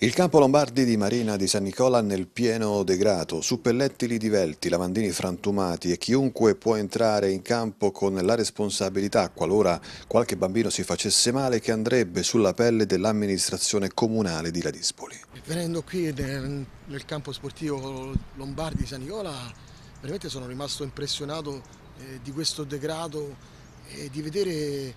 Il campo Lombardi di Marina di San Nicola nel pieno degrado, suppellettili divelti, lavandini frantumati e chiunque può entrare in campo con la responsabilità, qualora qualche bambino si facesse male, che andrebbe sulla pelle dell'amministrazione comunale di Ladispoli. Venendo qui nel, nel campo sportivo Lombardi di San Nicola, veramente sono rimasto impressionato eh, di questo degrado e di vedere eh,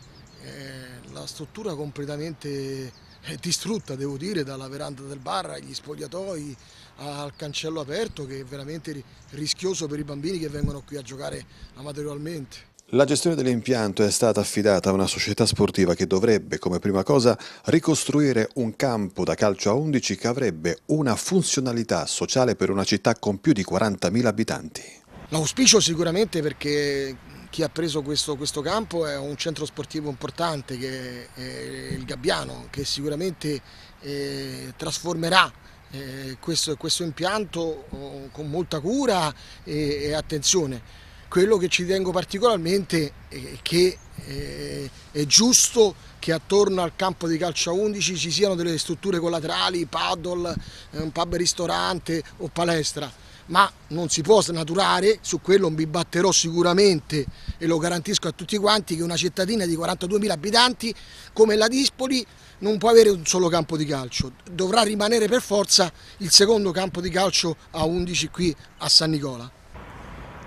la struttura completamente distrutta devo dire dalla veranda del bar agli spogliatoi al cancello aperto che è veramente rischioso per i bambini che vengono qui a giocare amatorialmente. La gestione dell'impianto è stata affidata a una società sportiva che dovrebbe, come prima cosa, ricostruire un campo da calcio a 11 che avrebbe una funzionalità sociale per una città con più di 40.000 abitanti. L'auspicio sicuramente perché chi ha preso questo, questo, campo è un centro sportivo importante che è il Gabbiano che sicuramente eh, trasformerà eh, questo, questo, impianto oh, con molta cura e, e attenzione. Quello che ci tengo particolarmente è che eh, è giusto che attorno al campo di calcio a 11 ci siano delle strutture collaterali, paddle, eh, un pub ristorante o palestra, ma non si può snaturare, su quello mi batterò sicuramente e lo garantisco a tutti quanti che una cittadina di 42.000 abitanti come la Dispoli non può avere un solo campo di calcio, dovrà rimanere per forza il secondo campo di calcio a 11 qui a San Nicola.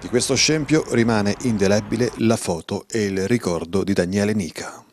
Di questo scempio rimane indelebile la foto e il ricordo di Daniele Nica.